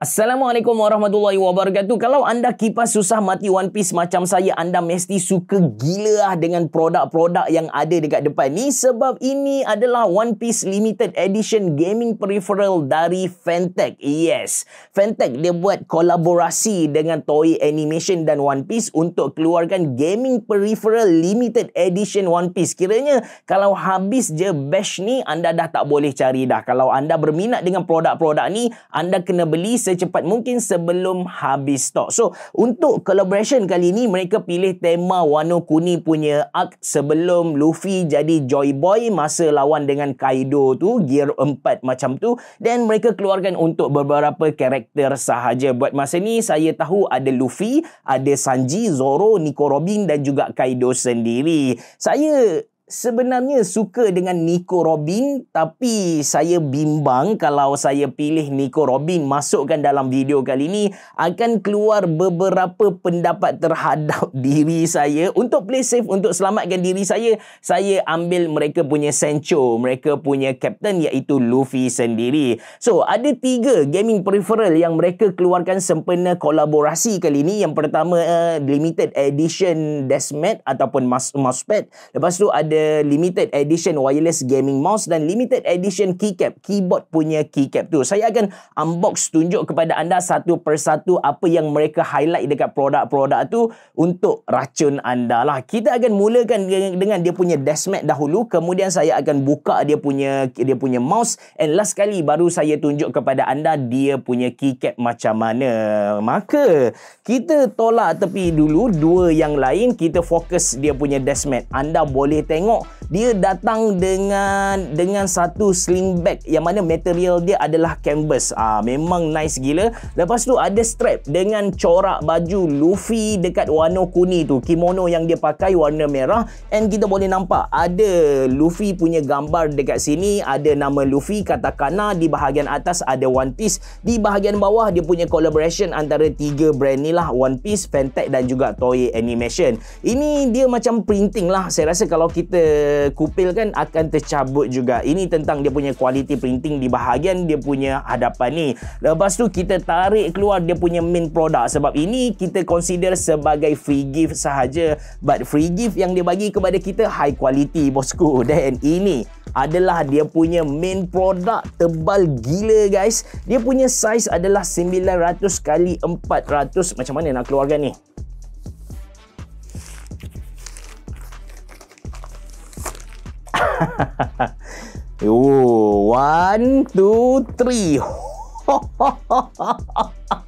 Assalamualaikum warahmatullahi wabarakatuh. Kalau anda kipas susah mati One Piece macam saya, anda mesti suka gila lah dengan produk-produk yang ada dekat depan ni. Sebab ini adalah One Piece Limited Edition Gaming Peripheral dari Fantech. Yes, Fantech dia buat kolaborasi dengan Toy Animation dan One Piece untuk keluarkan Gaming Peripheral Limited Edition One Piece. Kiranya kalau habis je batch ni, anda dah tak boleh cari dah. Kalau anda berminat dengan produk-produk ni, anda kena beli secepat mungkin sebelum habis stok. So, untuk collaboration kali ni, mereka pilih tema warna kuning punya arc sebelum Luffy jadi Joy Boy masa lawan dengan Kaido tu, gear 4 macam tu. Dan mereka keluarkan untuk beberapa karakter sahaja. Buat masa ni, saya tahu ada Luffy, ada Sanji, Zoro, Nico Robin dan juga Kaido sendiri. Saya sebenarnya suka dengan Nico Robin tapi saya bimbang kalau saya pilih Nico Robin masukkan dalam video kali ini akan keluar beberapa pendapat terhadap diri saya untuk play safe untuk selamatkan diri saya saya ambil mereka punya Sancho mereka punya captain iaitu Luffy sendiri so ada tiga gaming peripheral yang mereka keluarkan sempena kolaborasi kali ini yang pertama uh, limited edition deathmatch ataupun mousepad lepas tu ada limited edition wireless gaming mouse dan limited edition keycap, keyboard punya keycap tu. Saya akan unbox tunjuk kepada anda satu persatu apa yang mereka highlight dekat produk-produk tu untuk racun anda lah. Kita akan mulakan dengan dia punya dashmat dahulu, kemudian saya akan buka dia punya dia punya mouse and last kali baru saya tunjuk kepada anda dia punya keycap macam mana. Maka kita tolak tepi dulu dua yang lain, kita fokus dia punya dashmat. Anda boleh tengok tengok dia datang dengan dengan satu sling bag yang mana material dia adalah canvas ah memang nice gila lepas tu ada strap dengan corak baju Luffy dekat warna kuning tu kimono yang dia pakai warna merah and kita boleh nampak ada Luffy punya gambar dekat sini ada nama Luffy katakana di bahagian atas ada One Piece di bahagian bawah dia punya collaboration antara tiga brand ni lah One Piece Fantech dan juga Toei Animation ini dia macam printing lah saya rasa kalau kita kita kupil kan akan tercabut juga. Ini tentang dia punya kualiti printing di bahagian dia punya hadapan ni. Lepas tu kita tarik keluar dia punya main product sebab ini kita consider sebagai free gift sahaja. But free gift yang dia bagi kepada kita high quality bosku. Dan ini adalah dia punya main product tebal gila guys. Dia punya size adalah 900 kali 400 macam mana nak keluarkan ni? Oh, one, two, three.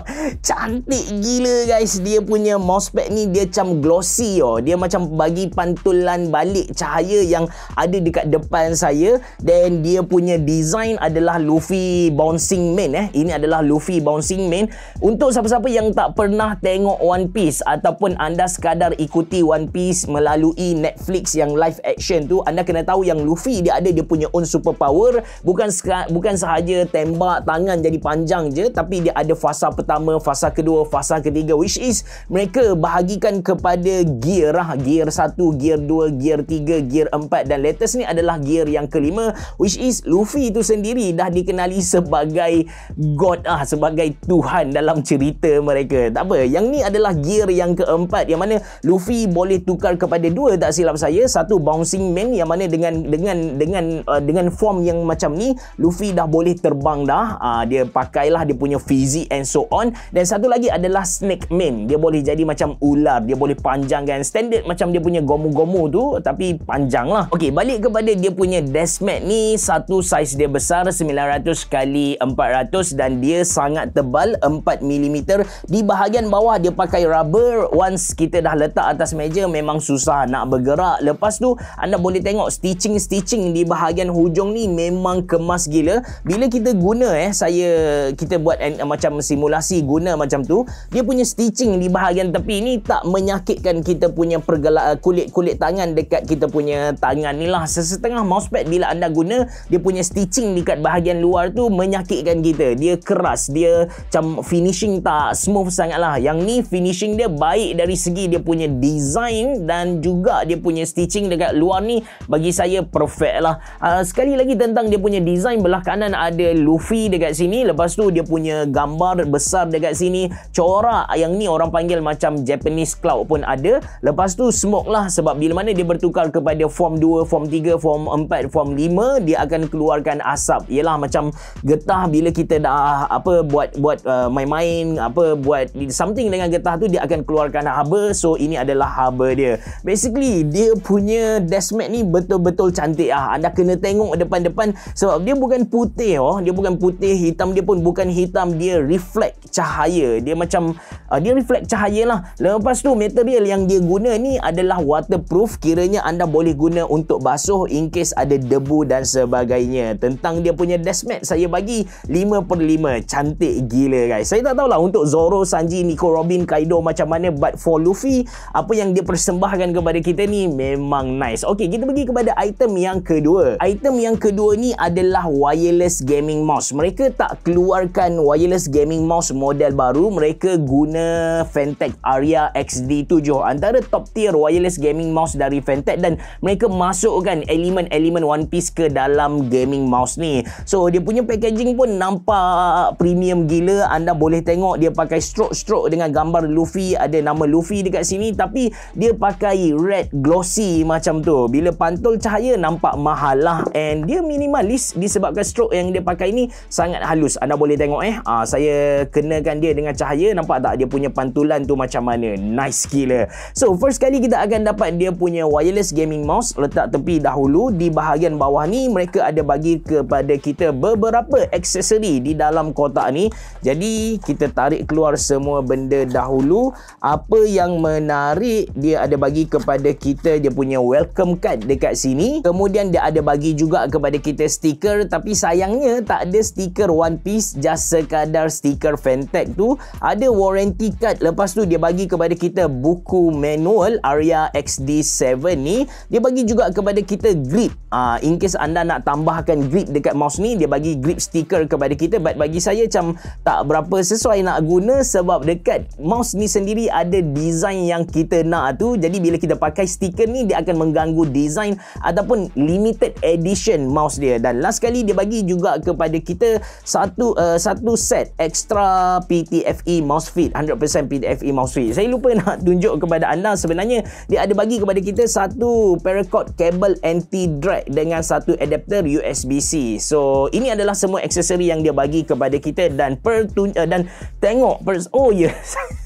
Cantik gila guys Dia punya mousepad ni Dia macam glossy yo. Oh. Dia macam bagi pantulan balik Cahaya yang ada dekat depan saya Dan dia punya design adalah Luffy Bouncing Man eh. Ini adalah Luffy Bouncing Man Untuk siapa-siapa yang tak pernah tengok One Piece Ataupun anda sekadar ikuti One Piece Melalui Netflix yang live action tu Anda kena tahu yang Luffy Dia ada dia punya own power Bukan bukan sahaja tembak tangan jadi panjang je Tapi dia ada fasa pertama, fasa kedua, fasa ketiga which is mereka bahagikan kepada gear lah. Gear 1, gear 2, gear 3, gear 4 dan latest ni adalah gear yang kelima which is Luffy itu sendiri dah dikenali sebagai God ah sebagai Tuhan dalam cerita mereka. Tak apa, yang ni adalah gear yang keempat yang mana Luffy boleh tukar kepada dua tak silap saya. Satu bouncing man yang mana dengan dengan dengan uh, dengan form yang macam ni Luffy dah boleh terbang dah. Uh, dia pakailah dia punya fizik and so on dan satu lagi adalah snake mane dia boleh jadi macam ular dia boleh panjang kan standard macam dia punya gomu-gomu tu tapi panjang lah ok balik kepada dia punya desk mat ni satu saiz dia besar 900 kali 400 dan dia sangat tebal 4mm di bahagian bawah dia pakai rubber once kita dah letak atas meja memang susah nak bergerak lepas tu anda boleh tengok stitching-stitching di bahagian hujung ni memang kemas gila bila kita guna eh saya kita buat macam simulasi regulasi guna macam tu dia punya stitching di bahagian tepi ni tak menyakitkan kita punya pergela- eh, kulit-kulit tangan dekat kita punya tangan ni lah sesetengah mousepad bila anda guna dia punya stitching dekat bahagian luar tu menyakitkan kita dia keras dia macam finishing tak smooth sangat lah yang ni finishing dia baik dari segi dia punya design dan juga dia punya stitching dekat luar ni bagi saya perfect lah uh, sekali lagi tentang dia punya design belah kanan ada Luffy dekat sini lepas tu dia punya gambar besar besar dekat sini corak yang ni orang panggil macam Japanese cloud pun ada lepas tu smoke lah sebab bila mana dia bertukar kepada form 2 form 3 form 4 form 5 dia akan keluarkan asap ialah macam getah bila kita dah apa buat buat uh, main-main apa buat something dengan getah tu dia akan keluarkan haba so ini adalah haba dia basically dia punya dash mat ni betul-betul cantik ah anda kena tengok depan-depan sebab dia bukan putih oh dia bukan putih hitam dia pun bukan hitam dia reflect cahaya. Dia macam uh, dia reflect cahaya lah. Lepas tu material yang dia guna ni adalah waterproof. Kiranya anda boleh guna untuk basuh in case ada debu dan sebagainya. Tentang dia punya dash mat saya bagi 5 per 5. Cantik gila guys. Saya tak tahulah untuk Zoro, Sanji, Nico, Robin, Kaido macam mana but for Luffy apa yang dia persembahkan kepada kita ni memang nice. Okey, kita pergi kepada item yang kedua. Item yang kedua ni adalah wireless gaming mouse. Mereka tak keluarkan wireless gaming mouse launch model baru mereka guna Fantec Aria XD7 antara top tier wireless gaming mouse dari Fantec dan mereka masukkan elemen-elemen One Piece ke dalam gaming mouse ni so dia punya packaging pun nampak premium gila anda boleh tengok dia pakai stroke-stroke dengan gambar Luffy ada nama Luffy dekat sini tapi dia pakai red glossy macam tu bila pantul cahaya nampak mahal lah and dia minimalis disebabkan stroke yang dia pakai ni sangat halus anda boleh tengok eh uh, saya kenakan dia dengan cahaya nampak tak dia punya pantulan tu macam mana nice gila so first kali kita akan dapat dia punya wireless gaming mouse letak tepi dahulu di bahagian bawah ni mereka ada bagi kepada kita beberapa aksesori di dalam kotak ni jadi kita tarik keluar semua benda dahulu apa yang menarik dia ada bagi kepada kita dia punya welcome card dekat sini kemudian dia ada bagi juga kepada kita stiker tapi sayangnya tak ada stiker One Piece just sekadar stiker Fantech tu ada warranty card lepas tu dia bagi kepada kita buku manual Arya XD7 ni dia bagi juga kepada kita grip uh, in case anda nak tambahkan grip dekat mouse ni dia bagi grip sticker kepada kita but bagi saya macam tak berapa sesuai nak guna sebab dekat mouse ni sendiri ada design yang kita nak tu jadi bila kita pakai stiker ni dia akan mengganggu design ataupun limited edition mouse dia dan last kali dia bagi juga kepada kita satu uh, satu set extra PTFE MOSFET 100% PTFE MOSFET saya lupa nak tunjuk kepada anda sebenarnya dia ada bagi kepada kita satu paracord kabel anti-drag dengan satu adapter USB-C so ini adalah semua aksesori yang dia bagi kepada kita dan per eh, dan tengok per oh yes ya.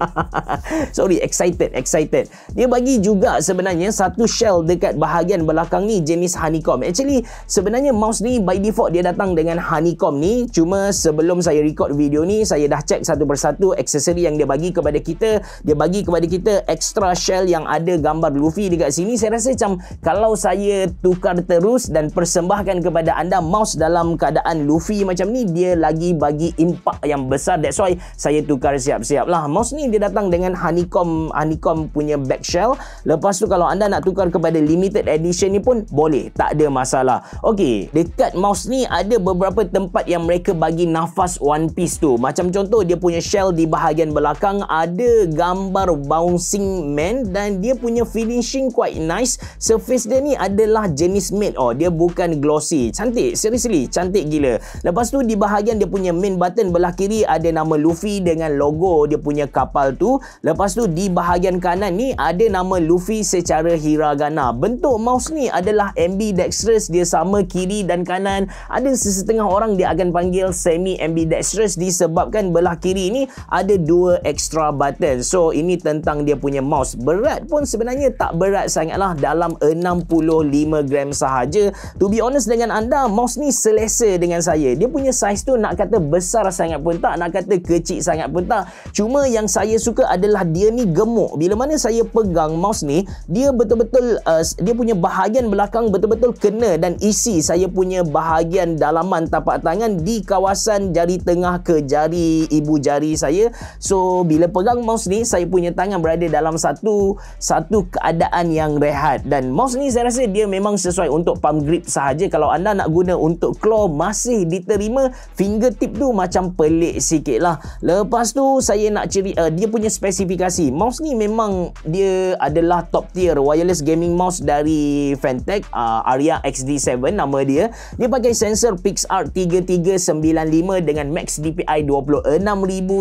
Sorry, excited, excited. Dia bagi juga sebenarnya satu shell dekat bahagian belakang ni jenis honeycomb. Actually, sebenarnya mouse ni by default dia datang dengan honeycomb ni. Cuma sebelum saya record video ni, saya dah check satu persatu aksesori yang dia bagi kepada kita. Dia bagi kepada kita extra shell yang ada gambar Luffy dekat sini. Saya rasa macam kalau saya tukar terus dan persembahkan kepada anda mouse dalam keadaan Luffy macam ni, dia lagi bagi impak yang besar. That's why saya tukar siap-siap lah. Mouse ni dia datang dengan honeycomb honeycomb punya back shell lepas tu kalau anda nak tukar kepada limited edition ni pun boleh tak ada masalah Okey, dekat mouse ni ada beberapa tempat yang mereka bagi nafas one piece tu macam contoh dia punya shell di bahagian belakang ada gambar bouncing man dan dia punya finishing quite nice surface dia ni adalah jenis matte oh dia bukan glossy cantik seriously cantik gila lepas tu di bahagian dia punya main button belah kiri ada nama Luffy dengan logo dia punya kapal kapal tu lepas tu di bahagian kanan ni ada nama Luffy secara hiragana bentuk mouse ni adalah ambidextrous dia sama kiri dan kanan ada sesetengah orang dia akan panggil semi ambidextrous disebabkan belah kiri ni ada dua extra button so ini tentang dia punya mouse berat pun sebenarnya tak berat sangatlah dalam 65 gram sahaja to be honest dengan anda mouse ni selesa dengan saya dia punya size tu nak kata besar sangat pun tak nak kata kecil sangat pun tak cuma yang saya saya suka adalah dia ni gemuk. Bila mana saya pegang mouse ni, dia betul-betul uh, dia punya bahagian belakang betul-betul kena dan isi saya punya bahagian dalaman tapak tangan di kawasan jari tengah ke jari ibu jari saya. So bila pegang mouse ni, saya punya tangan berada dalam satu satu keadaan yang rehat dan mouse ni saya rasa dia memang sesuai untuk palm grip sahaja. Kalau anda nak guna untuk claw masih diterima, fingertip tu macam pelik sikit lah. Lepas tu saya nak ceri uh, dia punya spesifikasi mouse ni memang dia adalah top tier wireless gaming mouse dari Fantech uh, Aria XD7 nama dia dia pakai sensor PixArt 3395 dengan max DPI 26000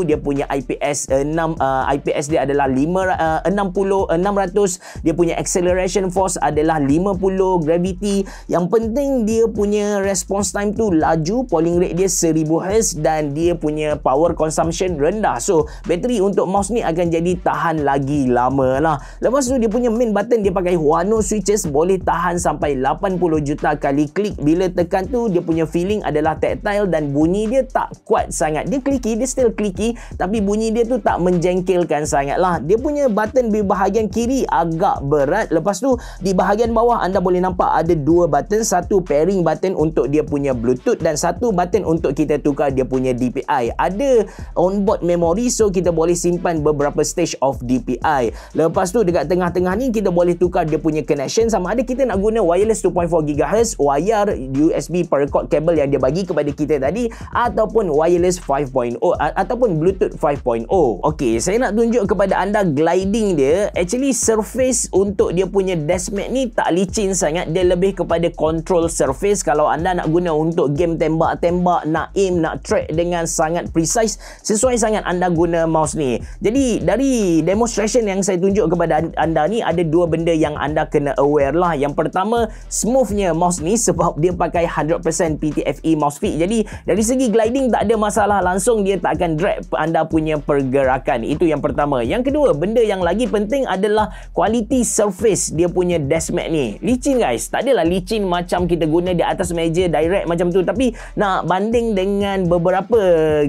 dia punya IPS 6 uh, IPS dia adalah 5 uh, 60 600 dia punya acceleration force adalah 50 gravity yang penting dia punya response time tu laju polling rate dia 1000 Hz dan dia punya power consumption rendah so bateri untuk untuk mouse ni akan jadi tahan lagi lama lah. Lepas tu dia punya main button dia pakai Huano switches boleh tahan sampai 80 juta kali klik. Bila tekan tu dia punya feeling adalah tactile dan bunyi dia tak kuat sangat. Dia clicky, dia still clicky tapi bunyi dia tu tak menjengkelkan sangat lah. Dia punya button di bahagian kiri agak berat. Lepas tu di bahagian bawah anda boleh nampak ada dua button. Satu pairing button untuk dia punya bluetooth dan satu button untuk kita tukar dia punya DPI. Ada onboard memory so kita boleh simpan simpan beberapa stage of DPI. Lepas tu dekat tengah-tengah ni kita boleh tukar dia punya connection sama ada kita nak guna wireless 2.4 GHz wire USB paracord cable yang dia bagi kepada kita tadi ataupun wireless 5.0 ataupun Bluetooth 5.0. Okey, saya nak tunjuk kepada anda gliding dia. Actually surface untuk dia punya mat ni tak licin sangat. Dia lebih kepada control surface kalau anda nak guna untuk game tembak-tembak, nak aim, nak track dengan sangat precise sesuai sangat anda guna mouse ni. Jadi dari demonstration yang saya tunjuk kepada anda ni ada dua benda yang anda kena aware lah. Yang pertama smoothnya mouse ni sebab dia pakai 100% PTFE mouse feet. Jadi dari segi gliding tak ada masalah langsung dia tak akan drag anda punya pergerakan. Itu yang pertama. Yang kedua benda yang lagi penting adalah quality surface dia punya desk mat ni. Licin guys. Tak adalah licin macam kita guna di atas meja direct macam tu. Tapi nak banding dengan beberapa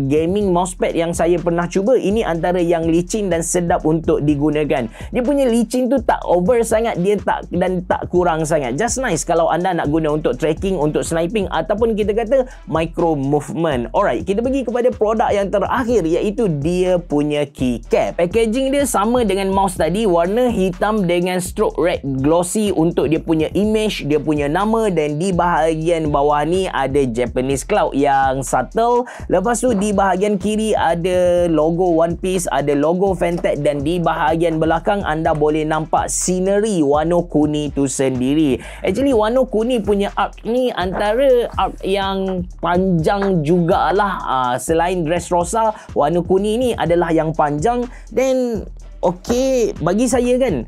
gaming mousepad yang saya pernah cuba ini antara cara yang licin dan sedap untuk digunakan. Dia punya licin tu tak over sangat, dia tak dan tak kurang sangat. Just nice kalau anda nak guna untuk tracking, untuk sniping ataupun kita kata micro movement. Alright, kita pergi kepada produk yang terakhir iaitu dia punya keycap. Packaging dia sama dengan mouse tadi, warna hitam dengan stroke red glossy untuk dia punya image, dia punya nama dan di bahagian bawah ni ada Japanese cloud yang subtle. Lepas tu di bahagian kiri ada logo One Piece ada logo Fantech dan di bahagian belakang anda boleh nampak scenery warna kuni tu sendiri. Actually warna kuni punya arc ni antara arc yang panjang jugalah. Uh, selain Dressrosa, warna kuni ni adalah yang panjang. Then, okay, bagi saya kan,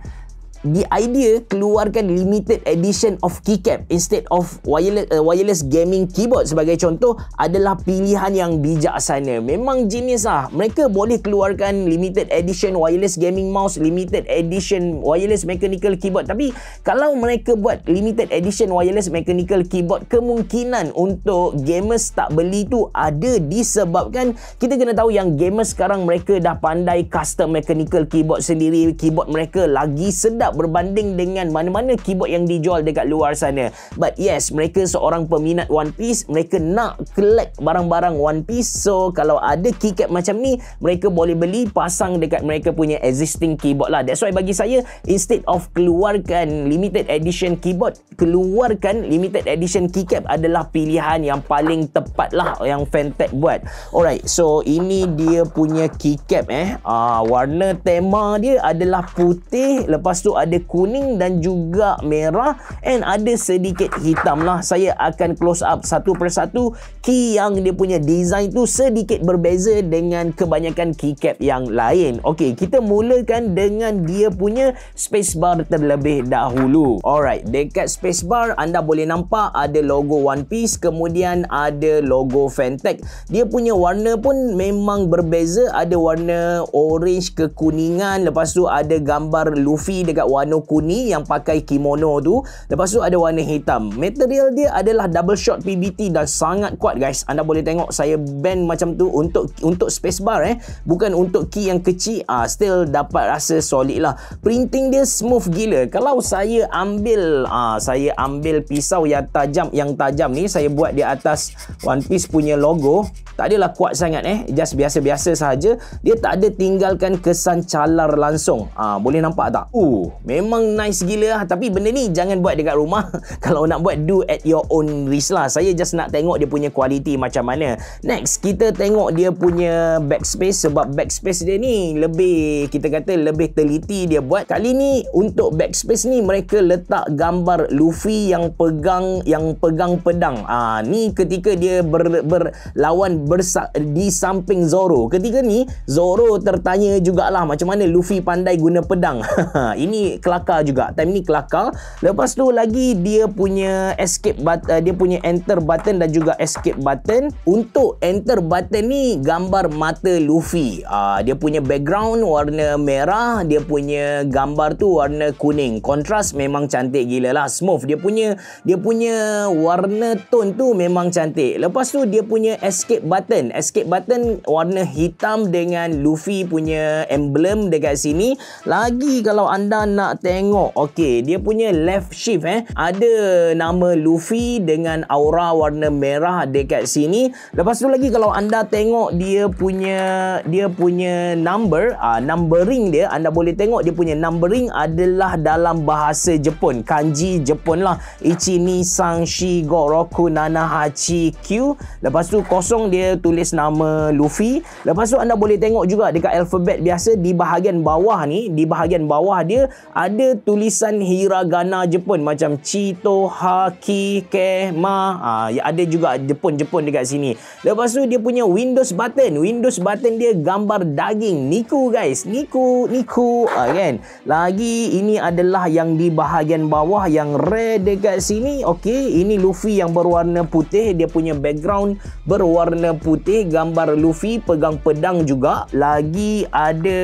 the idea keluarkan limited edition of keycap instead of wireless uh, wireless gaming keyboard sebagai contoh adalah pilihan yang bijaksana. Memang genius ah. Mereka boleh keluarkan limited edition wireless gaming mouse, limited edition wireless mechanical keyboard. Tapi kalau mereka buat limited edition wireless mechanical keyboard, kemungkinan untuk gamers tak beli tu ada disebabkan kita kena tahu yang gamers sekarang mereka dah pandai custom mechanical keyboard sendiri. Keyboard mereka lagi sedap tidak berbanding dengan mana-mana keyboard yang dijual dekat luar sana. But yes, mereka seorang peminat One Piece, mereka nak collect barang-barang One Piece. So kalau ada keycap macam ni, mereka boleh beli pasang dekat mereka punya existing keyboard lah. That's why bagi saya instead of keluarkan limited edition keyboard, keluarkan limited edition keycap adalah pilihan yang paling tepat lah yang Fantech buat. Alright, so ini dia punya keycap eh. Uh, warna tema dia adalah putih, lepas tu ada kuning dan juga merah and ada sedikit hitam lah saya akan close up satu persatu key yang dia punya design tu sedikit berbeza dengan kebanyakan keycap yang lain Okey, kita mulakan dengan dia punya spacebar terlebih dahulu alright dekat spacebar anda boleh nampak ada logo One Piece kemudian ada logo Fantech dia punya warna pun memang berbeza ada warna orange kekuningan lepas tu ada gambar Luffy dekat warna kuning yang pakai kimono tu lepas tu ada warna hitam material dia adalah double shot PBT dan sangat kuat guys anda boleh tengok saya bend macam tu untuk untuk space bar eh bukan untuk key yang kecil ah still dapat rasa solid lah printing dia smooth gila kalau saya ambil ah saya ambil pisau yang tajam yang tajam ni saya buat di atas One Piece punya logo tak adalah kuat sangat eh just biasa-biasa saja. dia tak ada tinggalkan kesan calar langsung ah boleh nampak tak uh Memang nice gila lah Tapi benda ni jangan buat dekat rumah Kalau nak buat do at your own risk lah Saya just nak tengok dia punya kualiti macam mana Next kita tengok dia punya backspace Sebab backspace dia ni lebih Kita kata lebih teliti dia buat Kali ni untuk backspace ni Mereka letak gambar Luffy yang pegang Yang pegang pedang Ah Ni ketika dia ber, berlawan bersa, di samping Zoro Ketika ni Zoro tertanya jugalah Macam mana Luffy pandai guna pedang Ini kelakar juga. Time ni kelakar. Lepas tu lagi dia punya escape but, uh, eh, dia punya enter button dan juga escape button. Untuk enter button ni gambar mata Luffy. Uh, dia punya background warna merah, dia punya gambar tu warna kuning. Kontras memang cantik gila lah. Smooth. Dia punya dia punya warna tone tu memang cantik. Lepas tu dia punya escape button. Escape button warna hitam dengan Luffy punya emblem dekat sini. Lagi kalau anda nak tengok okey dia punya left shift eh ada nama Luffy dengan aura warna merah dekat sini lepas tu lagi kalau anda tengok dia punya dia punya number uh, numbering dia anda boleh tengok dia punya numbering adalah dalam bahasa Jepun kanji Jepun lah Ichi ni san shi go roku nana hachi q lepas tu kosong dia tulis nama Luffy lepas tu anda boleh tengok juga dekat alfabet biasa di bahagian bawah ni di bahagian bawah dia ada tulisan hiragana Jepun macam Chito, Haki, Ke, Ma. Ha, ada juga Jepun-Jepun dekat sini. Lepas tu dia punya Windows button. Windows button dia gambar daging. Niku guys. Niku, Niku. Ha, kan? Lagi ini adalah yang di bahagian bawah yang rare dekat sini. Okey, ini Luffy yang berwarna putih. Dia punya background berwarna putih. Gambar Luffy pegang pedang juga. Lagi ada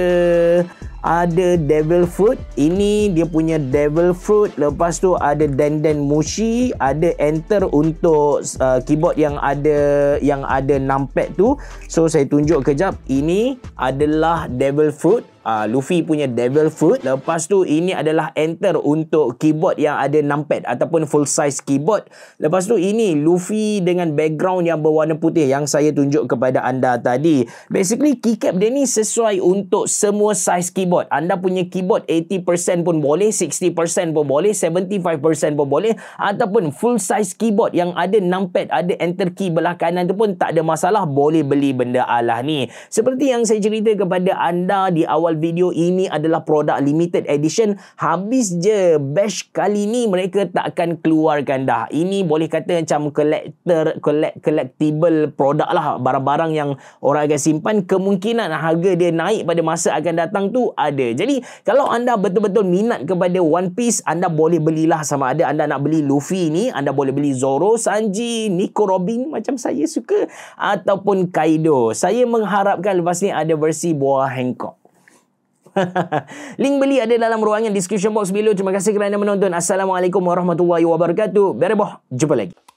ada devil fruit ini dia punya devil fruit lepas tu ada denden mushi ada enter untuk uh, keyboard yang ada yang ada numpad tu so saya tunjuk kejap ini adalah devil fruit uh, Luffy punya Devil Fruit. Lepas tu ini adalah enter untuk keyboard yang ada numpad ataupun full size keyboard. Lepas tu ini Luffy dengan background yang berwarna putih yang saya tunjuk kepada anda tadi. Basically keycap dia ni sesuai untuk semua size keyboard. Anda punya keyboard 80% pun boleh, 60% pun boleh, 75% pun boleh ataupun full size keyboard yang ada numpad, ada enter key belah kanan tu pun tak ada masalah boleh beli benda alah ni. Seperti yang saya cerita kepada anda di awal video ini adalah produk limited edition habis je batch kali ni mereka tak akan keluarkan dah ini boleh kata macam collector collect, collectible produk lah barang-barang yang orang akan simpan kemungkinan harga dia naik pada masa akan datang tu ada jadi kalau anda betul-betul minat kepada One Piece anda boleh belilah sama ada anda nak beli Luffy ni anda boleh beli Zoro Sanji Nico Robin macam saya suka ataupun Kaido saya mengharapkan lepas ni ada versi buah Hancock Link beli ada dalam ruangan description box below. Terima kasih kerana menonton. Assalamualaikum warahmatullahi wabarakatuh. Bereboh. Jumpa lagi.